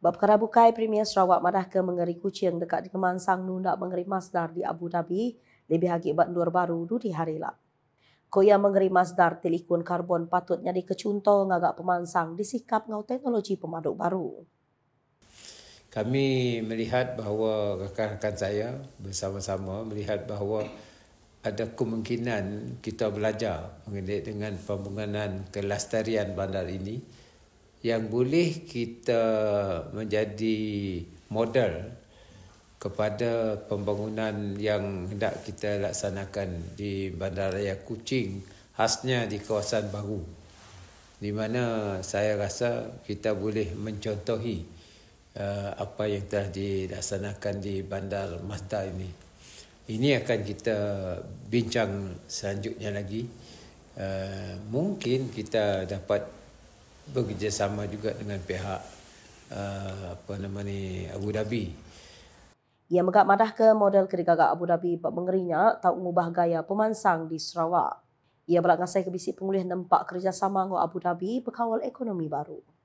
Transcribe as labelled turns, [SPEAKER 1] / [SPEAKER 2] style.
[SPEAKER 1] Bab kerabu Premier Sarawak madah ke mengeri kucing dekat di Kemansang nunda mengeri masdar di Abu Dhabi lebih agi bat nur baru du di hari Kau yang mengeri masdar telikun karbon patutnya dikecuntung agak pemansang disikap ngau teknologi pemaduk baru.
[SPEAKER 2] Kami melihat bahawa rakan-rakan saya bersama-sama melihat bahawa ada kemungkinan kita belajar mengenai dengan pembangunan kelastarian bandar ini yang boleh kita menjadi model kepada pembangunan yang hendak kita laksanakan di Bandaraya Kuching khasnya di kawasan baru di mana saya rasa kita boleh mencontohi uh, apa yang telah dilaksanakan di Bandar Mata ini. Ini akan kita bincang selanjutnya lagi. Uh, mungkin kita dapat bekerjasama juga dengan pihak uh, apa nama ni Abu Dhabi.
[SPEAKER 1] Ia megak madah ke model kedegagak Abu Dhabi buat mengerinya tak mengubah gaya pemansang di Sarawak. Ia berat ngasai kebisik pengulih nampak kerjasama dengan Abu Dhabi berkawal ekonomi baru.